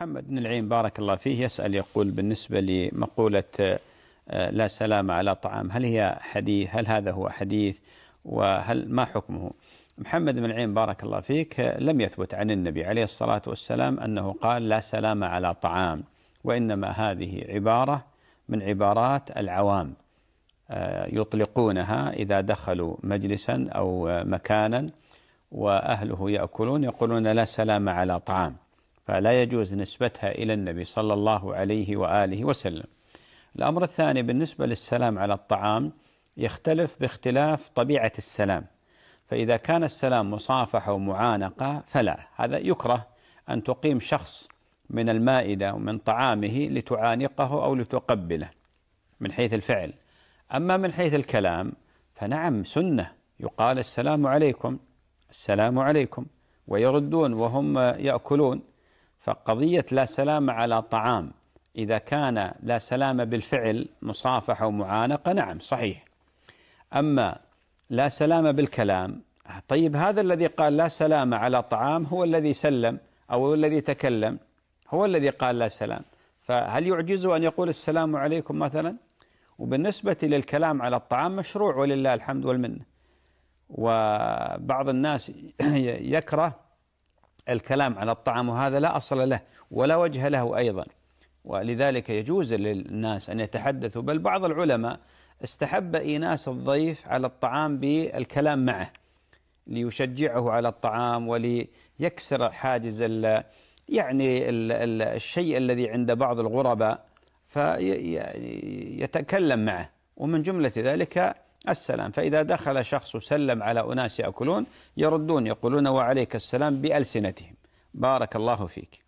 محمد بن العين بارك الله فيه يسأل يقول بالنسبة لمقولة آه، لا سلام على طعام هل هي حديث هل هذا هو حديث وهل ما حكمه محمد بن العين بارك الله فيك آه، لم يثبت عن النبي عليه الصلاة والسلام أنه قال لا سلام على طعام وإنما هذه عبارة من عبارات العوام آه، يطلقونها إذا دخلوا مجلسا أو مكانا وأهله يأكلون يقولون لا سلام على طعام فلا يجوز نسبتها إلى النبي صلى الله عليه وآله وسلم الأمر الثاني بالنسبة للسلام على الطعام يختلف باختلاف طبيعة السلام فإذا كان السلام مصافحة ومعانقة فلا هذا يكره أن تقيم شخص من المائدة ومن طعامه لتعانقه أو لتقبله من حيث الفعل أما من حيث الكلام فنعم سنة يقال السلام عليكم السلام عليكم ويردون وهم يأكلون فقضية لا سلام على طعام إذا كان لا سلام بالفعل مصافحة ومعانقة نعم صحيح أما لا سلام بالكلام طيب هذا الذي قال لا سلام على طعام هو الذي سلم أو هو الذي تكلم هو الذي قال لا سلام فهل يعجزه أن يقول السلام عليكم مثلا وبالنسبة للكلام على الطعام مشروع ولله الحمد والمنة وبعض الناس يكره الكلام على الطعام وهذا لا أصل له ولا وجه له أيضا ولذلك يجوز للناس أن يتحدثوا بل بعض العلماء استحب إيناس الضيف على الطعام بالكلام معه ليشجعه على الطعام وليكسر حاجز يعني الشيء الذي عند بعض الغرباء فيتكلم معه ومن جملة ذلك السلام فإذا دخل شخص سلم على أناس يأكلون يردون يقولون وعليك السلام بألسنتهم بارك الله فيك